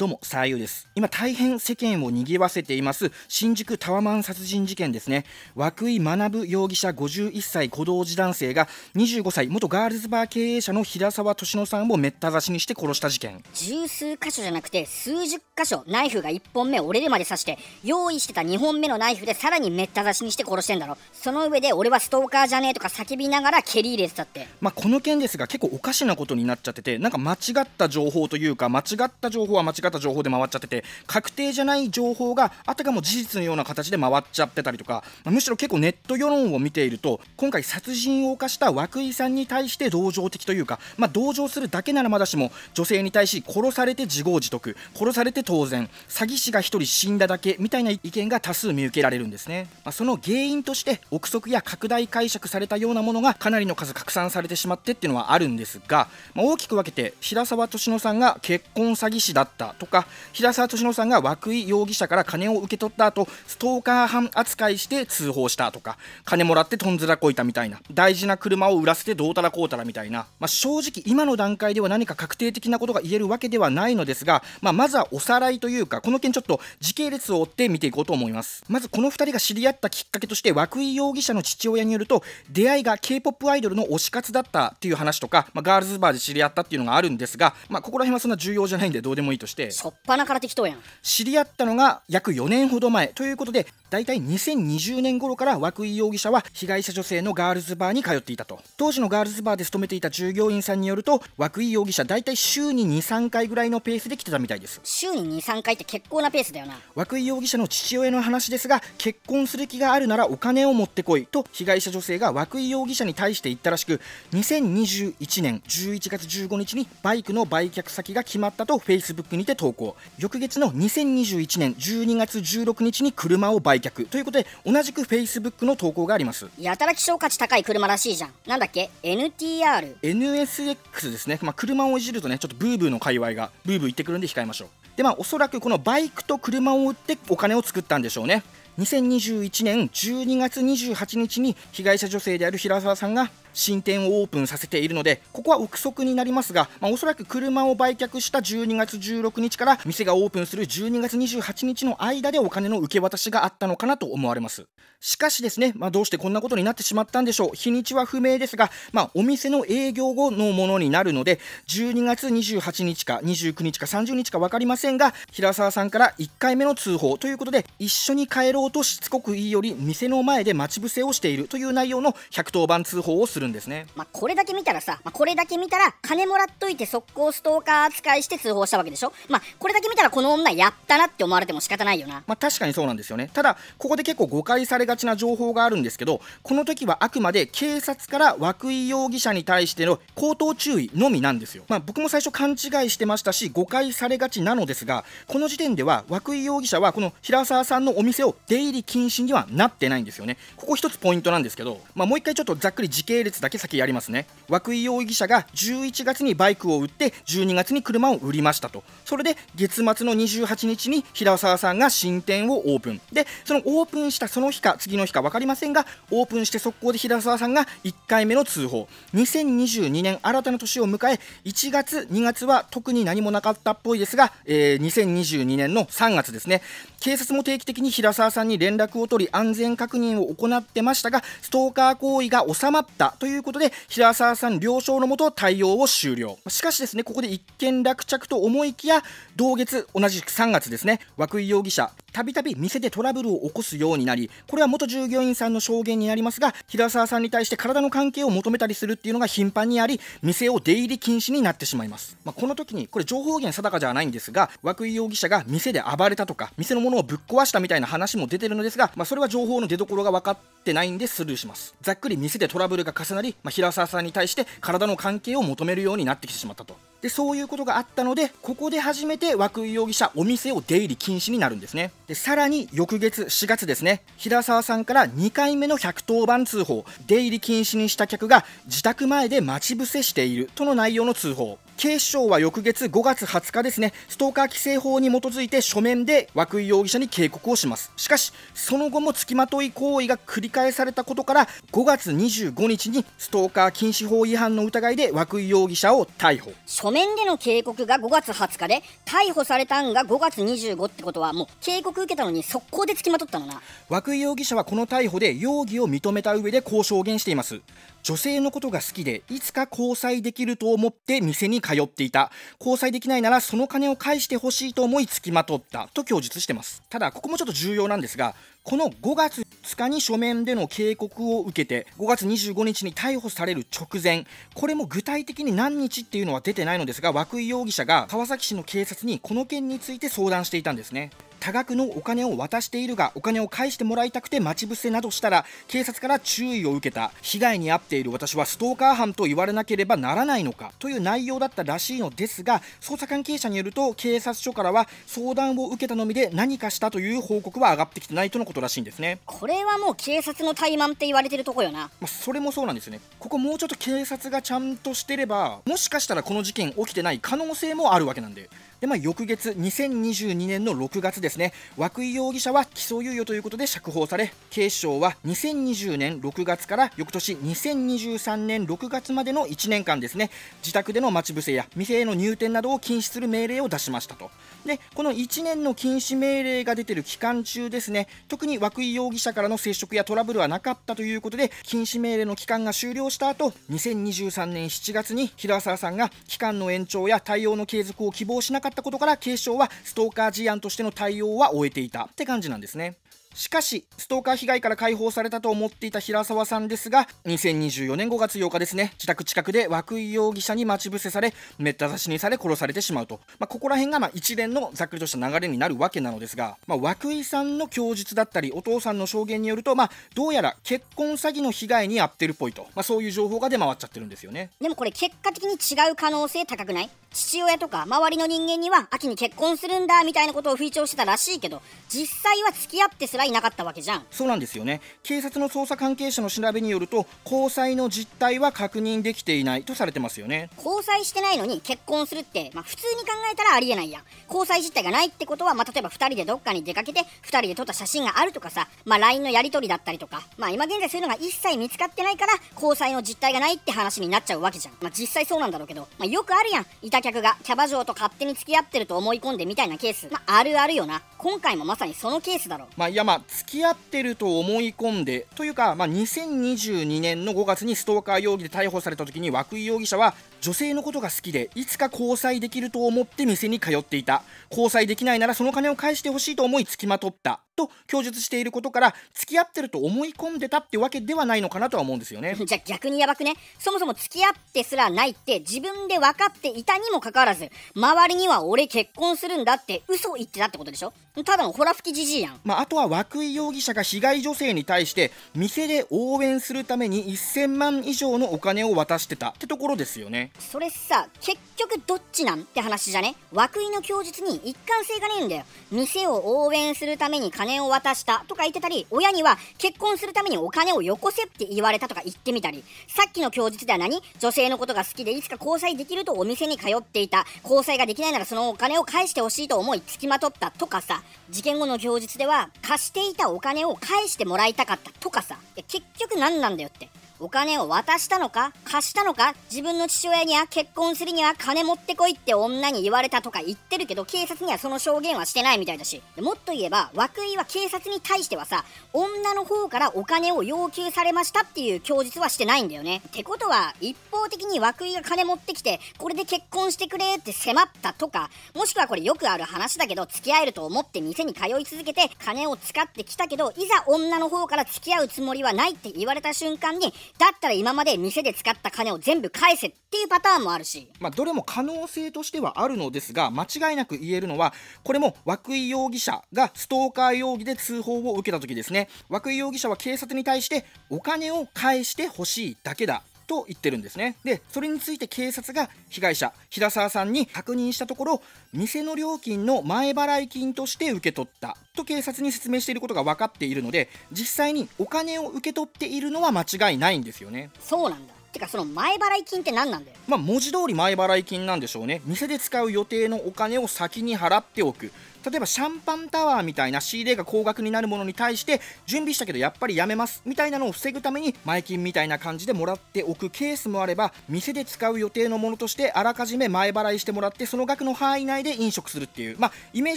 どうも、さあゆうです。今、大変世間を賑わせています、新宿タワマン殺人事件ですね。涌井学容疑者51歳、小同時男性が、25歳、元ガールズバー経営者の平沢俊乃さんをめった刺しにして殺した事件。十数箇所じゃなくて、数十箇所、ナイフが1本目俺でまで刺して、用意してた2本目のナイフでさらにめった刺しにして殺してんだろ。その上で、俺はストーカーじゃねえとか叫びながら蹴り入れてたって。まあ、この件ですが、結構おかしなことになっちゃってて、なんか間違った情報というか、間違った情報は間違ったった情報で回っちゃってて確定じゃない情報があたかも事実のような形で回っちゃってたりとか、まあ、むしろ結構ネット世論を見ていると今回殺人を犯した涌井さんに対して同情的というか、まあ、同情するだけならまだしも女性に対し殺されて自業自得殺されて当然詐欺師が1人死んだだけみたいな意見が多数見受けられるんですね、まあ、その原因として憶測や拡大解釈されたようなものがかなりの数拡散されてしまってっていうのはあるんですが、まあ、大きく分けて平沢俊乃さんが結婚詐欺師だったとか平沢敏郎さんが涌井容疑者から金を受け取った後ストーカー犯扱いして通報したとか金もらってとんずらこいたみたいな大事な車を売らせてどうたらこうたらみたいな、まあ、正直今の段階では何か確定的なことが言えるわけではないのですが、まあ、まずはおさらいというかこの件ちょっと時系列を追って見ていこうと思いますまずこの2人が知り合ったきっかけとして涌井容疑者の父親によると出会いが k p o p アイドルの推し活だったっていう話とか、まあ、ガールズバーで知り合ったっていうのがあるんですが、まあ、ここら辺はそんな重要じゃないんでどうでもいいとして初っ端から適当やん知り合ったのが約4年ほど前ということで大体2020年頃から涌井容疑者は被害者女性のガールズバーに通っていたと当時のガールズバーで勤めていた従業員さんによると涌井容疑者大体週に23回ぐらいのペースで来てたみたいです週に23回って結構なペースだよな涌井容疑者の父親の話ですが結婚する気があるならお金を持ってこいと被害者女性が涌井容疑者に対して言ったらしく2021年11月15日にバイクの売却先が決まったとフェイスブックにて投稿翌月の2021年12月16日に車を売却売却ということで同じく Facebook の投稿がありますやたら希少価値高い車らしいじゃんなんだっけ NTR NSX ですね、まあ、車をいじるとねちょっとブーブーの界隈がブーブー言ってくるんで控えましょうでまあおそらくこのバイクと車を売ってお金を作ったんでしょうね2021年12月28日に被害者女性である平沢さんが進展をオープンさせているのでここは憶測になりますが、まあ、おそらく車を売却した12月16日から店がオープンする12月28日の間でお金の受け渡しがあったのかなと思われますしかしですね、まあ、どうしてこんなことになってしまったんでしょう日にちは不明ですが、まあ、お店の営業後のものになるので12月28日か29日か30日か分かりませんが平沢さんから1回目の通報ということで一緒に帰ろうとしつこく言いより店の前で待ち伏せをしているという内容の110番通報をするするんですね。まあ、これだけ見たらさ、まあ、これだけ見たら、金もらっといて速攻ストーカー扱いして通報したわけでしょまあ、これだけ見たらこの女やったなって思われても仕方ないよな。まあ、確かにそうなんですよね。ただ、ここで結構誤解されがちな情報があるんですけど、この時はあくまで警察から涌井容疑者に対しての口頭注意のみなんですよ。まあ、僕も最初勘違いしてましたし、誤解されがちなのですが、この時点では涌井容疑者はこの平沢さんのお店を出入り禁止にはなってないんですよね。ここ一つポイントなんですけど、まあ、もう一回ちょっとざっくり時系列列だけ先やりますね涌井容疑者が11月にバイクを売って12月に車を売りましたとそれで月末の28日に平沢さんが新店をオープンでそのオープンしたその日か次の日か分かりませんがオープンして速攻で平沢さんが1回目の通報2022年新たな年を迎え1月2月は特に何もなかったっぽいですが、えー、2022年の3月ですね警察も定期的に平沢さんに連絡を取り安全確認を行ってましたがストーカー行為が収まったということで平沢さん了承のもと対応を終了しかしですねここで一件落着と思いきや同月同じく3月ですね涌井容疑者たびたび店でトラブルを起こすようになりこれは元従業員さんの証言になりますが平沢さんに対して体の関係を求めたりするっていうのが頻繁にあり店を出入り禁止になってしまいます、まあ、この時にこれ情報源定かじゃないんですが涌井容疑者が店で暴れたとか店のものをぶっ壊したみたいな話も出てるのですが、まあ、それは情報の出どころが分かってないんでスルーしますざっくり店でトラブルが重なり、まあ、平沢さんに対して体の関係を求めるようになってきてしまったとでそういうことがあったのでここで初めて涌井容疑者お店を出入り禁止になるんですねでさらに翌月4月ですね平沢さんから2回目の110番通報出入り禁止にした客が自宅前で待ち伏せしているとの内容の通報警視庁は翌月5月20日ですね、ストーカー規制法に基づいて書面で和久井容疑者に警告をします。しかし、その後もつきまとい行為が繰り返されたことから、5月25日にストーカー禁止法違反の疑いで和久井容疑者を逮捕。書面での警告が5月20日で、逮捕されたんが5月25ってことは、もう警告受けたのに速攻でつきまとったのな。和久井容疑者はこの逮捕で容疑を認めた上でこう証言しています。女性のことが好きで、いつか交際できると思って店に通っていた交際できないならその金を返してほしいと思いつきまとったと供述してますただここもちょっと重要なんですがこの5月2日に書面での警告を受けて5月25日に逮捕される直前これも具体的に何日っていうのは出てないのですが涌井容疑者が川崎市の警察にこの件について相談していたんですね多額のお金を渡しているがお金を返してもらいたくて待ち伏せなどしたら警察から注意を受けた被害に遭っている私はストーカー犯と言われなければならないのかという内容だったらしいのですが捜査関係者によると警察署からは相談を受けたのみで何かしたという報告は上がってきてないとのことらしいんですねこれはもう警察の怠慢って言われてるとこよな、まあ、それもそうなんですねここもうちょっと警察がちゃんとしてればもしかしたらこの事件起きてない可能性もあるわけなんでで、まあ、翌月、2022年の6月ですね、涌井容疑者は起訴猶予ということで釈放され、警視庁は2020年6月から翌年2023年6月までの1年間ですね、自宅での待ち伏せや店への入店などを禁止する命令を出しましたと。で、この1年の禁止命令が出てる期間中ですね、特に涌井容疑者からの接触やトラブルはなかったということで、禁止命令の期間が終了した後、2023年7月に平沢さんが期間の延長や対応の継続を希望しなかったかったことから警視庁はストーカー事案としての対応は終えていたって感じなんですね。しかしストーカー被害から解放されたと思っていた平沢さんですが2024年5月8日ですね自宅近くで涌井容疑者に待ち伏せされめった刺しにされ殺されてしまうと、まあ、ここら辺がま一連のざっくりとした流れになるわけなのですが、まあ、井さんの供述だったりお父さんの証言によると、まあ、どうやら結婚詐欺の被害に遭ってるっぽいと、まそういう情報が出回っちゃってるんですよねでもこれ結果的に違う可能性高くない父親とか周りの人間には秋に結婚するんだみたいなことを吹聴してたらしいけど実際は付き合ってすらはいなかったわけじゃんそうなんですよね警察の捜査関係者の調べによると交際の実態は確認できていないとされてますよね交際してないのに結婚するって、まあ、普通に考えたらありえないやん交際実態がないってことは、まあ、例えば2人でどっかに出かけて2人で撮った写真があるとかさ、まあ、LINE のやり取りだったりとか、まあ、今現在そういうのが一切見つかってないから交際の実態がないって話になっちゃうわけじゃん、まあ、実際そうなんだろうけど、まあ、よくあるやんいた客がキャバ嬢と勝手に付き合ってると思い込んでみたいなケース、まあ、あるあるよな今回もまさにそのケースだろまあま付き合ってると思い込んでというか、ま2022年の5月にストーカー容疑で逮捕された時に涌井容疑者は女性のことが好きでいつか交際できると思って店に通っていた交際できないならその金を返してほしいと思いつきまとったと供述していることから付き合ってると思い込んでたってわけではないのかなとは思うんですよね じゃあ逆にやばくねそもそも付き合ってすらないって自分で分かっていたにもかかわらず周りには俺結婚するんだって嘘を言ってたってことでしょただのほら吹きじじいやん、まあ、あとは涌井容疑者が被害女性に対して店で応援するために1000万以上のお金を渡してたってところですよねそれさ、結局どっちなんって話じゃね涌井の供述に一貫性がねえんだよ。店を応援するために金を渡したとか言ってたり、親には結婚するためにお金をよこせって言われたとか言ってみたり、さっきの供述では何女性のことが好きでいつか交際できるとお店に通っていた。交際ができないならそのお金を返してほしいと思いつきまとったとかさ、事件後の供述では貸していたお金を返してもらいたかったとかさ、結局何なんだよって。お金を渡したのか貸したのか自分の父親には結婚するには金持ってこいって女に言われたとか言ってるけど警察にはその証言はしてないみたいだしもっと言えば涌井は警察に対してはさ女の方からお金を要求されましたっていう供述はしてないんだよねってことは一方的に涌井が金持ってきてこれで結婚してくれって迫ったとかもしくはこれよくある話だけど付き合えると思って店に通い続けて金を使ってきたけどいざ女の方から付き合うつもりはないって言われた瞬間にだったら今まで店で使った金を全部返せっていうパターンもあるし。まあ、どれも可能性としてはあるのですが、間違いなく言えるのは、これも涌井容疑者がストーカー容疑で通報を受けた時ですね。涌井容疑者は警察に対してお金を返してほしいだけだと言ってるんですねでそれについて警察が被害者平沢さんに確認したところ店の料金の前払い金として受け取ったと警察に説明していることが分かっているので実際にお金を受け取っているのは間違いないんですよねそうなんだてかその前払い金って何なんだよまあ文字通り前払い金なんでしょうね店で使う予定のお金を先に払っておく例えばシャンパンタワーみたいな仕入れが高額になるものに対して準備したけどやっぱりやめますみたいなのを防ぐために前金みたいな感じでもらっておくケースもあれば店で使う予定のものとしてあらかじめ前払いしてもらってその額の範囲内で飲食するっていうまあイメー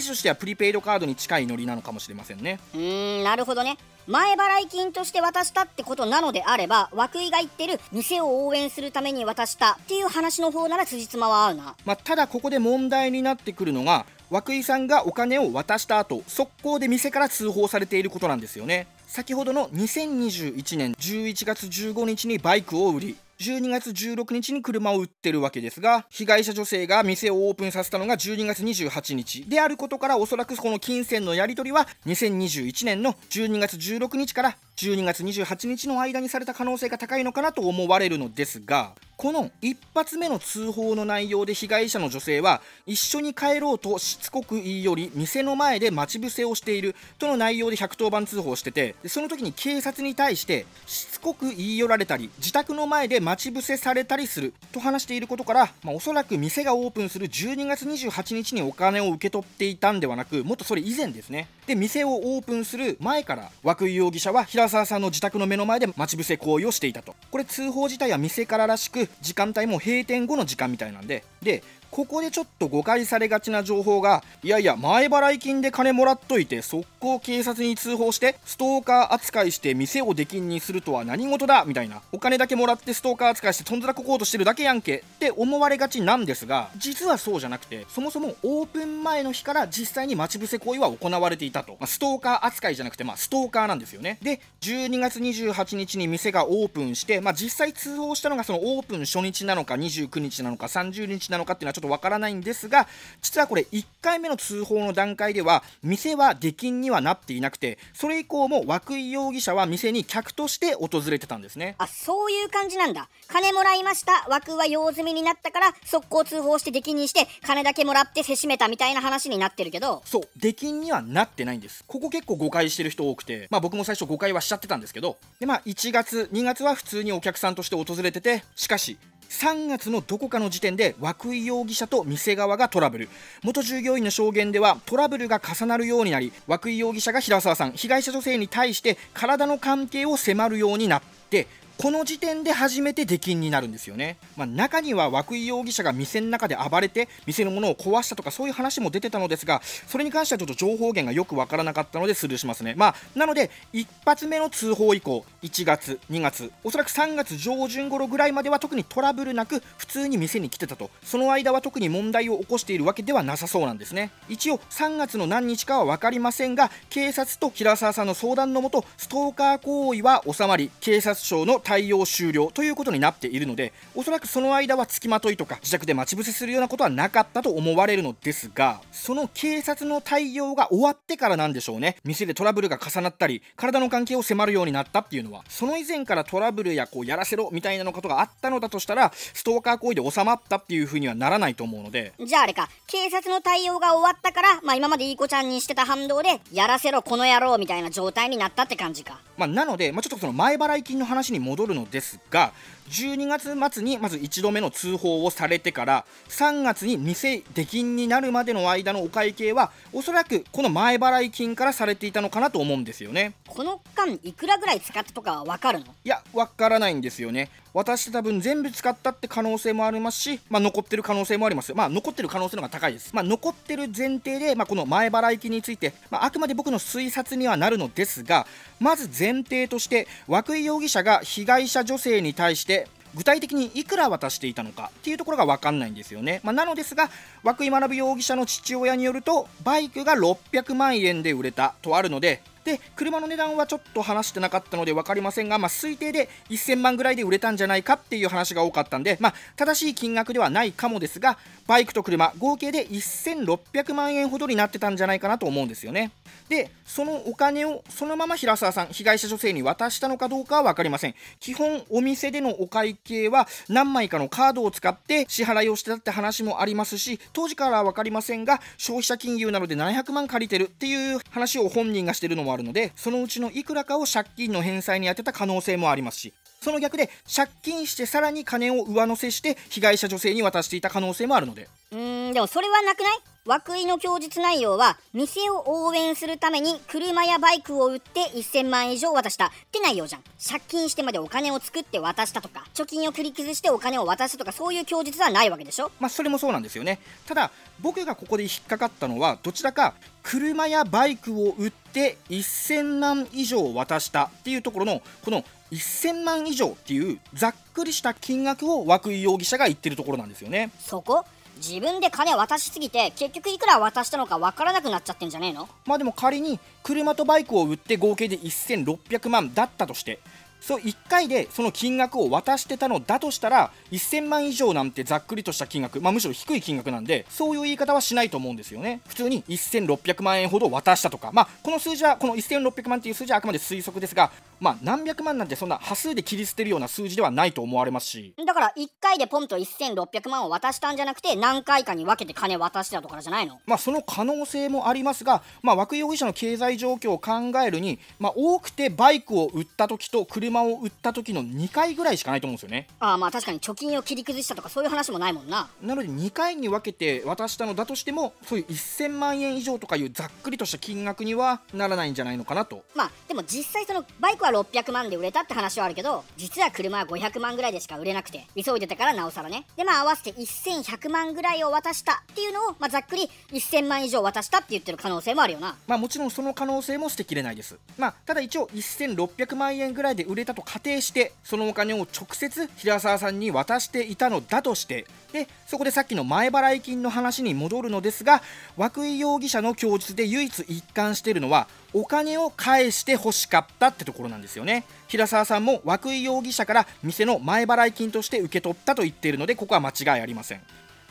ジとしてはプリペイドカードに近いノリなのかもしれませんねうんなるほどね前払い金として渡したってことなのであれば枠井が言ってる店を応援するために渡したっていう話の方なら辻褄は合うな、まあ、ただここで問題になってくるのが涌井さんがお金を渡した後速攻で店から通報されていることなんですよね先ほどの2021年11月15日にバイクを売り12月16日に車を売ってるわけですが被害者女性が店をオープンさせたのが12月28日であることからおそらくこの金銭のやり取りは2021年の12月16日から12月28日の間にされた可能性が高いのかなと思われるのですがこの1発目の通報の内容で被害者の女性は一緒に帰ろうとしつこく言い寄り店の前で待ち伏せをしているとの内容で110番通報しててその時に警察に対してしつこく言い寄られたり自宅の前で待ち伏せされたりすると話していることから、まあ、おそらく店がオープンする12月28日にお金を受け取っていたんではなくもっとそれ以前ですねで店をオープンする前から涌井容疑者は平白沢さんの自宅の目の前で待ち伏せ行為をしていたとこれ通報自体は店かららしく時間帯も閉店後の時間みたいなんででここでちょっと誤解されがちな情報がいやいや前払い金で金もらっといて速攻警察に通報してストーカー扱いして店を出禁にするとは何事だみたいなお金だけもらってストーカー扱いしてとんずらここうとしてるだけやんけって思われがちなんですが実はそうじゃなくてそもそもオープン前の日から実際に待ち伏せ行為は行われていたと、まあ、ストーカー扱いじゃなくてまあストーカーなんですよねで12月28日に店がオープンしてまあ実際通報したのがそのオープン初日なのか29日なのか30日なのかっていうのはちょっととわからないんですが、実はこれ1回目の通報の段階では、店は出禁にはなっていなくて、それ以降も涌井容疑者は店に客として訪れてたんですね。あ、そういう感じなんだ。金もらいました。枠は用済みになったから、速攻通報して出禁にして、金だけもらってせしめたみたいな話になってるけど。そう、出禁にはなってないんです。ここ結構誤解してる人多くて、まあ僕も最初誤解はしちゃってたんですけど、でまあ1月、2月は普通にお客さんとして訪れてて、しかし、3月のどこかの時点で涌井容疑者と店側がトラブル元従業員の証言ではトラブルが重なるようになり涌井容疑者が平沢さん被害者女性に対して体の関係を迫るようになってこの時点で初めて出禁になるんですよね、まあ、中には涌井容疑者が店の中で暴れて店のものを壊したとかそういう話も出てたのですがそれに関してはちょっと情報源がよくわからなかったのでスルーしますね、まあ、なので1発目の通報以降1月2月おそらく3月上旬頃ぐらいまでは特にトラブルなく普通に店に来てたとその間は特に問題を起こしているわけではなさそうなんですね一応3月の何日かは分かりませんが警察と平沢さんの相談のもとストーカー行為は収まり警察庁の対応終了ということになっているのでおそらくその間は付きまといとか自宅で待ち伏せするようなことはなかったと思われるのですがその警察の対応が終わってからなんでしょうね店でトラブルが重なったり体の関係を迫るようになったっていうのはその以前からトラブルやこうやらせろみたいなのことがあったのだとしたらストーカー行為で収まったっていうふうにはならないと思うのでじゃああれか警察の対応が終わったから、まあ、今までいい子ちゃんにしてた反動でやらせろこの野郎みたいな状態になったって感じか、まあ、なので、まあ、ちょっとその前払い金の話に戻戻るのですが12月末にまず1度目の通報をされてから3月に店出禁になるまでの間のお会計はおそらくこの前払い金からされていたのかなと思うんですよねこの間いくらぐらい使ったとかは分かるのいや分からないんですよね渡してた分全部使ったって可能性もありますし、まあ、残ってる可能性もありますまあ残ってる可能性の方が高いです、まあ、残ってる前提で、まあ、この前払い金について、まあ、あくまで僕の推察にはなるのですがまず前提として涌井容疑者が被害者女性に対して具体的にいくら渡していたのかっていうところが分かんないんですよね、まあ、なのですが涌井学容疑者の父親によるとバイクが600万円で売れたとあるのでで車の値段はちょっと話してなかったので分かりませんが、まあ、推定で1000万ぐらいで売れたんじゃないかっていう話が多かったんで、まあ、正しい金額ではないかもですがバイクと車合計で1600万円ほどになってたんじゃないかなと思うんですよねでそのお金をそのまま平沢さん被害者女性に渡したのかどうかは分かりません基本お店でのお会計は何枚かのカードを使って支払いをしてたって話もありますし当時からは分かりませんが消費者金融なので700万借りてるっていう話を本人がしてるのもあるのでそのうちのいくらかを借金の返済に充てた可能性もありますしその逆で借金してさらに金を上乗せして被害者女性に渡していた可能性もあるのでうんでもそれはなくない涌井の供述内容は、店を応援するために車やバイクを売って1000万以上渡したって内容じゃん。借金してまでお金を作って渡したとか、貯金を繰り崩してお金を渡したとか、そういう供述はないわけでしょまあ、それもそうなんですよね。ただ、僕がここで引っかかったのは、どちらか車やバイクを売って1000万以上渡したっていうところの、この1000万以上っていうざっくりした金額を涌井容疑者が言ってるところなんですよねそこ自分で金渡しすぎて結局いくら渡したのか分からなくなっちゃってんじゃねえのまあでも仮に車とバイクを売って合計で1600万だったとしてそう1回でその金額を渡してたのだとしたら1000万以上なんてざっくりとした金額、まあ、むしろ低い金額なんでそういう言い方はしないと思うんですよね普通に1600万円ほど渡したとか、まあ、この数字はこの1600万っていう数字はあくまで推測ですが、まあ、何百万なんてそんな端数で切り捨てるような数字ではないと思われますしだから1回でポンと1600万を渡したんじゃなくて何回かに分けて金渡してたとかじゃないのまあその可能性もありますが、まあ、涌井容疑者の経済状況を考えるに、まあ、多くてバイクを売った時と車車を売った時の2回ぐらいしかないと思うんですよねああまあ確かに貯金を切り崩したとかそういう話もないもんななので2回に分けて渡したのだとしてもそういう1000万円以上とかいうざっくりとした金額にはならないんじゃないのかなとまあでも実際そのバイクは600万で売れたって話はあるけど実は車は500万ぐらいでしか売れなくて急いでたからなおさらねでまあ合わせて1100万ぐらいを渡したっていうのを、まあ、ざっくり1000万以上渡したって言ってる可能性もあるよなまあもちろんその可能性も捨てきれないですまあただ一応1600万円ぐらいで売れれたと仮定してそのお金を直接平沢さんに渡していたのだとしてでそこでさっきの前払い金の話に戻るのですが涌井容疑者の供述で唯一一貫しているのはお金を返して欲しかったってところなんですよね平沢さんも涌井容疑者から店の前払い金として受け取ったと言っているのでここは間違いありません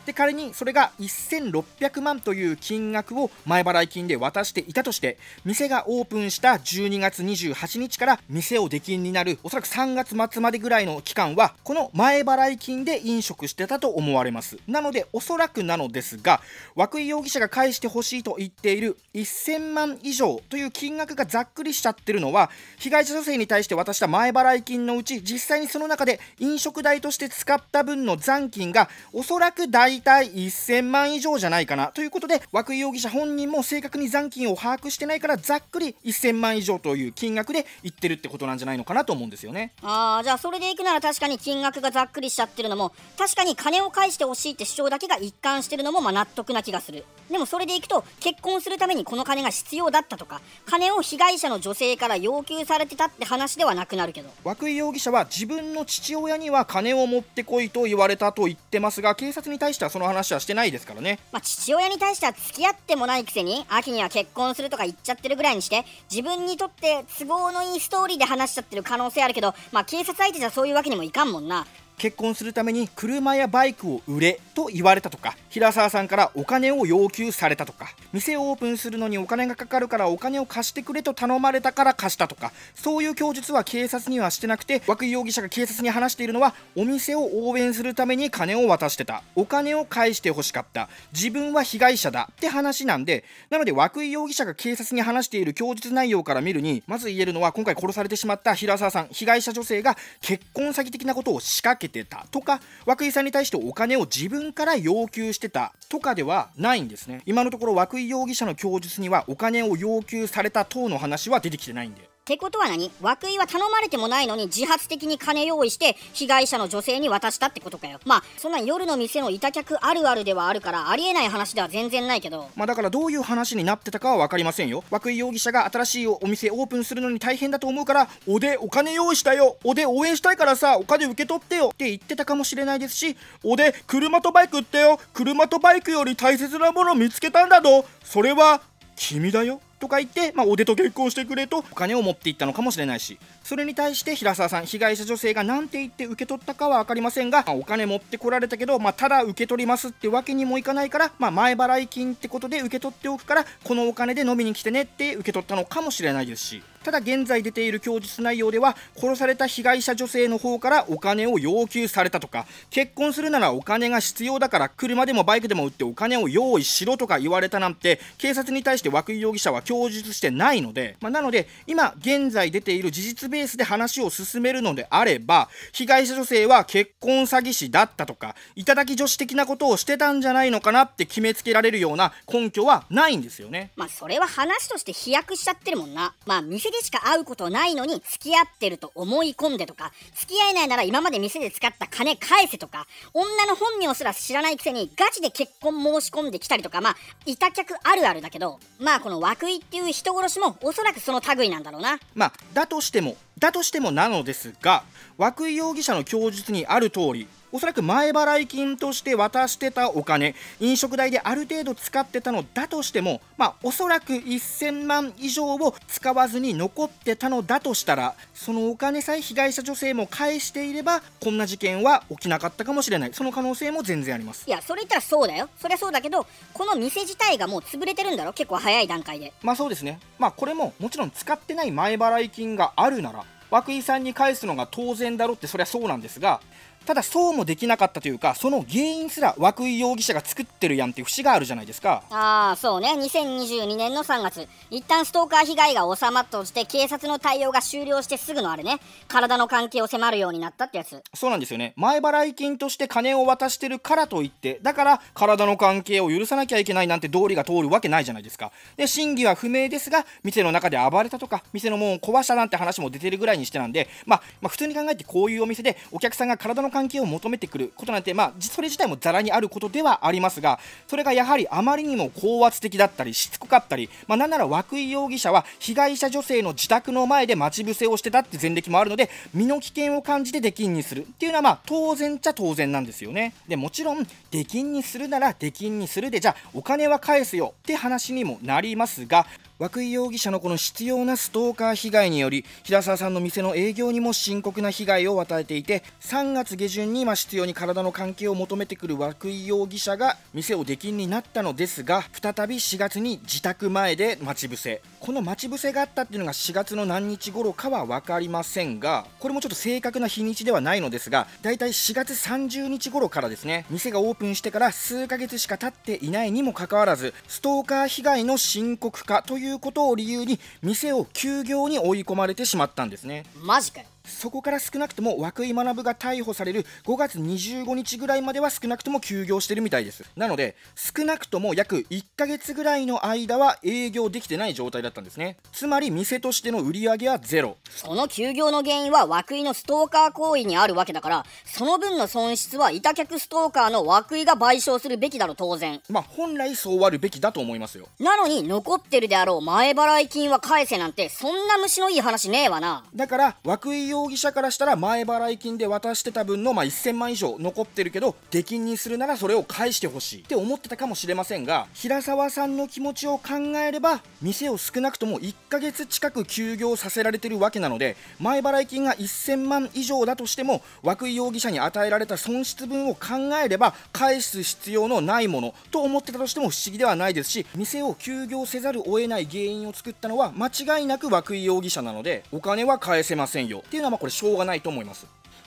で仮にそれが1600万という金額を前払い金で渡していたとして店がオープンした12月28日から店を出禁になるおそらく3月末までぐらいの期間はこの前払い金で飲食してたと思われますなのでおそらくなのですが涌井容疑者が返してほしいと言っている1000万以上という金額がざっくりしちゃってるのは被害者女性に対して渡した前払い金のうち実際にその中で飲食代として使った分の残金がおそらく大体1000万以上じゃないかなということで涌井容疑者本人も正確に残金を把握してないからざっくり1000万以上という金額で言ってるってことなんじゃないのかなと思うんですよねああじゃあそれでいくなら確かに金額がざっくりしちゃってるのも確かに金を返してほしいって主張だけが一貫してるのもま納得な気がするでもそれでいくと結婚するためにこの金が必要だったとか金を被害者の女性から要求されてたって話ではなくなるけど涌井容疑者は自分の父親には金を持ってこいと言われたと言ってますが警察に対してしその話はしてないですからねまあ父親に対しては付き合ってもないくせに秋には結婚するとか言っちゃってるぐらいにして自分にとって都合のいいストーリーで話しちゃってる可能性あるけどまあ警察相手じゃそういうわけにもいかんもんな結婚するために車やバイクを売れと言われたとか平沢さんからお金を要求されたとか店をオープンするのにお金がかかるからお金を貸してくれと頼まれたから貸したとかそういう供述は警察にはしてなくて涌井容疑者が警察に話しているのはお店を応援するために金を渡してたお金を返してほしかった自分は被害者だって話なんでなので涌井容疑者が警察に話している供述内容から見るにまず言えるのは今回殺されてしまった平沢さん被害者女性が結婚詐欺的なことを仕掛けけてたとか涌井さんに対してお金を自分から要求してたとかではないんですね今のところ涌井容疑者の供述にはお金を要求された等の話は出てきてないんでってことは何涌井は頼まれてもないのに自発的に金用意して被害者の女性に渡したってことかよまあそんな夜の店の板客あるあるではあるからありえない話では全然ないけどまあだからどういう話になってたかは分かりませんよ涌井容疑者が新しいお店オープンするのに大変だと思うからおでお金用意したよおで応援したいからさお金受け取ってよって言ってたかもしれないですしおで車とバイク売ってよ車とバイクより大切なもの見つけたんだぞそれは君だよとか言って、まあ、おでと結婚してくれとお金を持っていったのかもしれないしそれに対して平沢さん被害者女性が何て言って受け取ったかは分かりませんが、まあ、お金持ってこられたけど、まあ、ただ受け取りますってわけにもいかないから、まあ、前払い金ってことで受け取っておくからこのお金で飲みに来てねって受け取ったのかもしれないですしただ現在出ている供述内容では殺された被害者女性の方からお金を要求されたとか結婚するならお金が必要だから車でもバイクでも売ってお金を用意しろとか言われたなんて警察に対して涌井容疑者は供述してないので、まあ、なので今現在出ている事実ベースで話を進めるのであれば被害者女性は結婚詐欺師だったとか頂き女子的なことをしてたんじゃないのかなって決めつけられるような根拠はないんですよね。まあそれは話として飛躍しちゃってるもんな。まあ見せでしか会うことないのに付き合ってると思い込んでとか、付き合えないなら今まで店で使った金返せとか、女の本名すら知らないくせにガチで結婚申し込んできたりとか、まあ、いた客あるあるだけど、まあこの涌井っていう人殺しもおそらくその類なんだろうな。まあ、だとしても、だとしてもなのですが涌井容疑者の供述にある通りおそらく前払い金として渡してたお金飲食代である程度使ってたのだとしても、まあ、おそらく1000万以上を使わずに残ってたのだとしたらそのお金さえ被害者女性も返していればこんな事件は起きなかったかもしれないその可能性も全然ありますいやそれ言ったらそうだよそりゃそうだけどこの店自体がもう潰れてるんだろ結構早い段階でまあそうですねまあこれももちろん使ってない前払い金があるなら涌井さんに返すのが当然だろってそりゃそうなんですがただそうもできなかったというかその原因すら涌井容疑者が作ってるやんっていう節があるじゃないですかああそうね2022年の3月一旦ストーカー被害が収まったとして警察の対応が終了してすぐのあれね体の関係を迫るようになったってやつそうなんですよね前払い金として金を渡してるからといってだから体の関係を許さなきゃいけないなんて道理が通るわけないじゃないですかで真偽は不明ですが店の中で暴れたとか店の門を壊したなんて話も出てるぐらいにしてなんで、まあ、まあ普通に考えてこういうお店でお客さんが体の関係を求めてくることなんて、まあ、それ自体もざらにあることではありますが、それがやはりあまりにも高圧的だったり、しつこかったり、まあ、なんなら涌井容疑者は被害者女性の自宅の前で待ち伏せをしてたって前歴もあるので、身の危険を感じて出禁にするっていうのは、まあ、当然ちゃ当然なんですよね。でもちろん、出禁にするなら出禁にするで、じゃあ、お金は返すよって話にもなりますが、涌井容疑者のこの執拗なストーカー被害により平沢さんの店の営業にも深刻な被害を与えていて3月下旬にま執拗に体の関係を求めてくる涌井容疑者が店を出禁になったのですが再び4月に自宅前で待ち伏せこの待ち伏せがあったっていうのが4月の何日頃かは分かりませんがこれもちょっと正確な日にちではないのですがだいたい4月30日頃からですね店がオープンしてから数ヶ月しか経っていないにもかかわらずストーカー被害の深刻化といういうことを理由に店を休業に追い込まれてしまったんですねマジかよそこから少なくとも涌井学が逮捕される5月25日ぐらいまでは少なくとも休業してるみたいですなので少なくとも約1ヶ月ぐらいの間は営業できてない状態だったんですねつまり店としての売り上げはゼロその休業の原因は涌井のストーカー行為にあるわけだからその分の損失は板客ストーカーの涌井が賠償するべきだろ当然まあ本来そうあるべきだと思いますよなのに残ってるであろう前払い金は返せなんてそんな虫のいい話ねえわなだから涌井容疑者からしたら前払い金で渡してた分の、まあ、1000万以上残ってるけど出禁にするならそれを返してほしいって思ってたかもしれませんが平沢さんの気持ちを考えれば店を少なくとも1ヶ月近く休業させられてるわけなので前払い金が1000万以上だとしても涌井容疑者に与えられた損失分を考えれば返す必要のないものと思ってたとしても不思議ではないですし店を休業せざるを得ない原因を作ったのは間違いなく涌井容疑者なのでお金は返せませんよっていういうのはこれしょうがないと思います。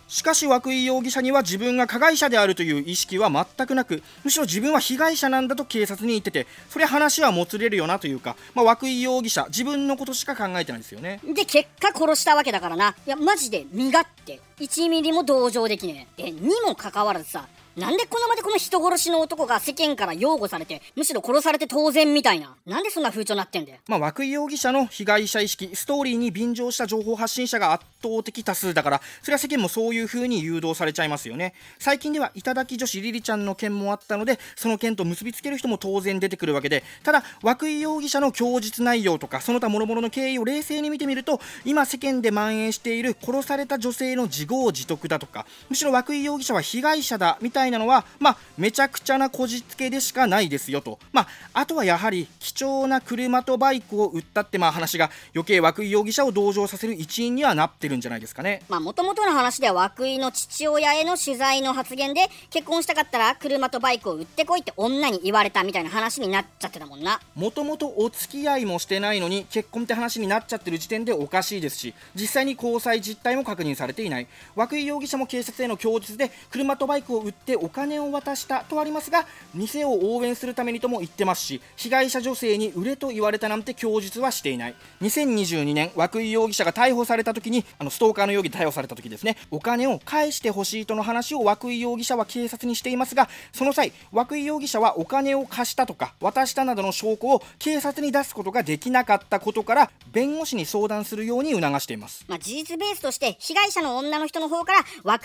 しかし涌井容疑者には自分が加害者であるという意識は全くなくむしろ自分は被害者なんだと警察に言っててそれ話はもつれるよなというか、まあ、涌井容疑者自分のことしか考えてないですよねで結果殺したわけだからないやマジで身勝手1ミリも同情できねえでにもかかわらずさなんでこの場でこの人殺しの男が世間から擁護されて、むしろ殺されて当然みたいな。なんでそんな風潮になってんだよ。まあ、涌井容疑者の被害者意識、ストーリーに便乗した情報発信者が圧倒的多数だから、それは世間もそういう風に誘導されちゃいますよね。最近では、頂き女子りりちゃんの件もあったので、その件と結びつける人も当然出てくるわけで、ただ、涌井容疑者の供述内容とか、その他諸々の経緯を冷静に見てみると、今世間で蔓延している殺された女性の自業自得だとか、むしろ涌井容疑者は被害者だみたいないなのは、まあ、めちゃくちゃなこじつけでしかないですよと、まあ、あとはやはり貴重な車とバイクを売ったって、まあ、話が余計涌井容疑者を同情させる一因にはなってるんじゃないですかね。もともとの話では涌井の父親への取材の発言で結婚したかったら車とバイクを売ってこいって女に言われたみたいな話になっちゃってたもんな。もともとお付き合いもしてないのに結婚って話になっちゃってる時点でおかしいですし実際に交際実態も確認されていない涌井容疑者も警察への供述で車とバイクを売ってでお金を渡したとありますが店を応援するためにとも言ってますし被害者女性に売れと言われたなんて供述はしていない2022年涌井容疑者が逮捕された時にあのストーカーの容疑で逮捕された時ですねお金を返してほしいとの話を涌井容疑者は警察にしていますがその際涌井容疑者はお金を貸したとか渡したなどの証拠を警察に出すことができなかったことから弁護士に相談するように促しています、まあ、事実ベースとして被害者の女の人の方から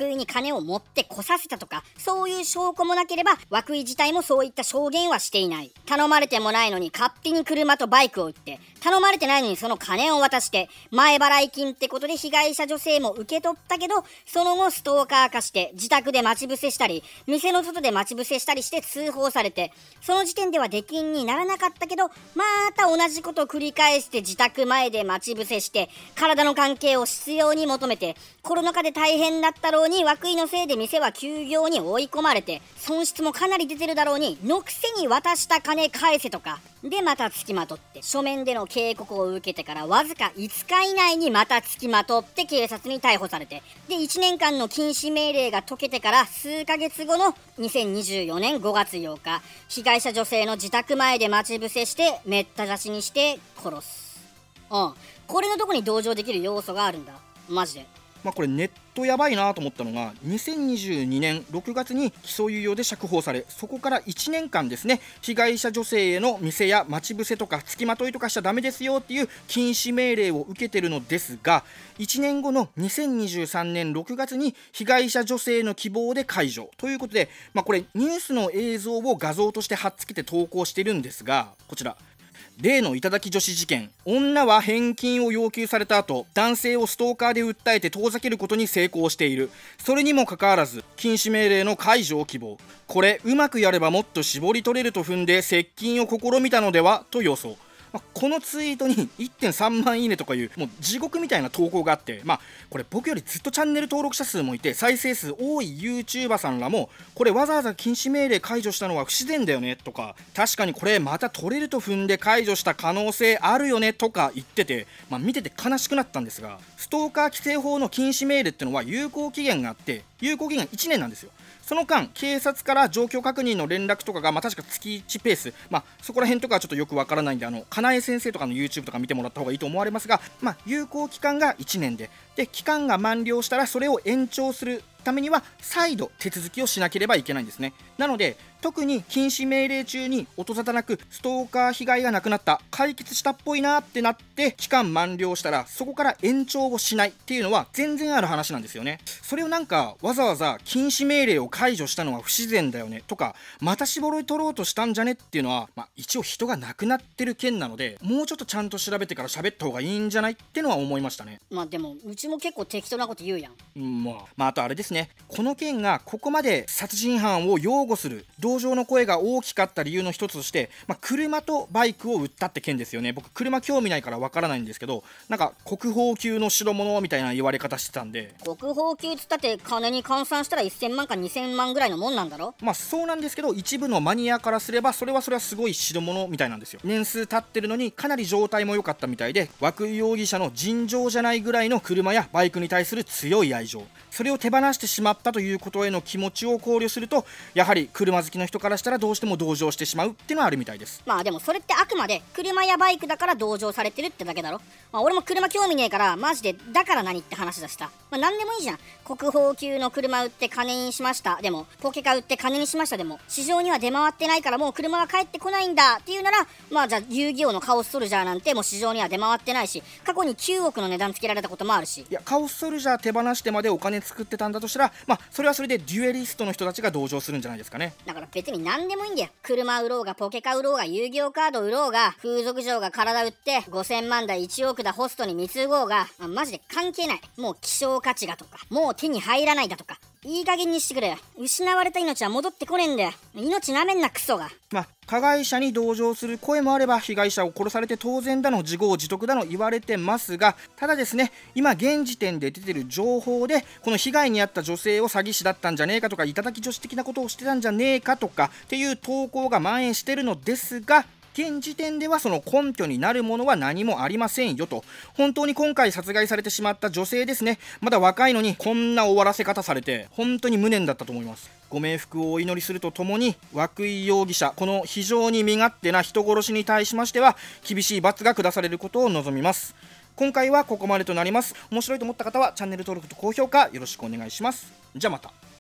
涌井に金を持ってこさせたとかそうそういう証拠もなければ涌井自体もそういった証言はしていない頼まれてもないのに勝手に車とバイクを売って頼まれてないのにその金を渡して前払い金ってことで被害者女性も受け取ったけどその後ストーカー化して自宅で待ち伏せしたり店の外で待ち伏せしたりして通報されてその時点では出禁にならなかったけどまた同じことを繰り返して自宅前で待ち伏せして体の関係を執拗に求めてコロナ禍で大変だったろうに涌井のせいで店は休業に追い追い込まれて、損失もかなり出てるだろうに、のくせに渡した金返せとか、でまた付きまとって、書面での警告を受けてからわずか5日以内にまた付きまとって警察に逮捕されて、で1年間の禁止命令が解けてから数ヶ月後の2024年5月8日、被害者女性の自宅前で待ち伏せして、めった刺しにして殺す。うん。これのとこに同情できる要素があるんだ。マジで。まあ、これネットやばいなと思ったのが2022年6月に起訴猶予で釈放されそこから1年間ですね被害者女性への店や待ち伏せとか付きまといとかしちゃだめですよっていう禁止命令を受けてるのですが1年後の2023年6月に被害者女性の希望で解除ということで、まあ、これニュースの映像を画像として貼っつけて投稿してるんですがこちら例の頂き女子事件女は返金を要求された後男性をストーカーで訴えて遠ざけることに成功しているそれにもかかわらず禁止命令の解除を希望これうまくやればもっと絞り取れると踏んで接近を試みたのではと予想まあ、このツイートに1.3万いいねとかいうもう地獄みたいな投稿があってまあこれ僕よりずっとチャンネル登録者数もいて再生数多い YouTuber さんらもこれわざわざ禁止命令解除したのは不自然だよねとか確かにこれまた取れると踏んで解除した可能性あるよねとか言ってて、まあ、見てて悲しくなったんですがストーカー規制法の禁止命令ってのは有効期限があって有効期限1年なんですよ。その間、警察から状況確認の連絡とかが、まあ、確か月1ペース、まあ、そこら辺とかはちょっとよくわからないんで、あの、かなえ先生とかの YouTube とか見てもらった方がいいと思われますが、まあ、有効期間が1年で、で、期間が満了したら、それを延長するためには再度手続きをしなければいけないんですねなので特に禁止命令中に音沙汰なくストーカー被害がなくなった解決したっぽいなってなって期間満了したらそこから延長をしないっていうのは全然ある話なんですよねそれをなんかわざわざ禁止命令を解除したのは不自然だよねとかまた絞り取ろうとしたんじゃねっていうのは、まあ、一応人が亡くなってる件なのでもうちょっとちゃんと調べてから喋った方がいいんじゃないってのは思いましたねまあでもうちも結構適当なこと言うやん、まあ、まあ、あとあれですですねこの件がここまで殺人犯を擁護する同情の声が大きかった理由の一つとして、まあ、車とバイクを売ったって件ですよね僕車興味ないからわからないんですけどなんか国宝級の代物みたいな言われ方してたんで国宝級っつったって金に換算したら1000万か2000万ぐらいのもんなんだろまあそうなんですけど一部のマニアからすればそれはそれはすごい代物みたいなんですよ年数経ってるのにかなり状態も良かったみたいで涌井容疑者の尋常じゃないぐらいの車やバイクに対する強い愛情それを手放してしまったということへの気持ちを考慮するとやはり車好きの人からしたらどうしても同情してしまうっていうのはあるみたいですまあでもそれってあくまで車やバイクだから同情されてるってだけだろ、まあ、俺も車興味ねえからマジでだから何って話だした、まあ、何でもいいじゃん国宝級の車売って金にしましたでもポケカ売って金にしましたでも市場には出回ってないからもう車は帰ってこないんだっていうならまあじゃあ遊戯王のカオスソルジャーなんてもう市場には出回ってないし過去に9億の値段つけられたこともあるしいやカオスソルジャー手放してまでお金作ってたんだとしたらまあそれはそれでデュエリストの人たちが同情するんじゃないですかねだから別に何でもいいんだよ車売ろうがポケカ売ろうが遊戯王カード売ろうが風俗嬢が体売って5000万だ1億だホストに貢ごうが、まあ、マジで関係ないもう希少価値がとかもう手に入らないだとかいい加減にしてくれ。失われた命は戻ってこねえんだよ。命なめんな、クソが。まあ、加害者に同情する声もあれば、被害者を殺されて当然だの、自業自得だの言われてますが、ただですね、今現時点で出てる情報で、この被害に遭った女性を詐欺師だったんじゃねえかとか、頂き女子的なことをしてたんじゃねえかとか、っていう投稿が蔓延してるのですが、現時点ではその根拠になるものは何もありませんよと本当に今回殺害されてしまった女性ですねまだ若いのにこんな終わらせ方されて本当に無念だったと思いますご冥福をお祈りするとともに涌井容疑者この非常に身勝手な人殺しに対しましては厳しい罰が下されることを望みます今回はここまでとなります面白いと思った方はチャンネル登録と高評価よろしくお願いしますじゃあまた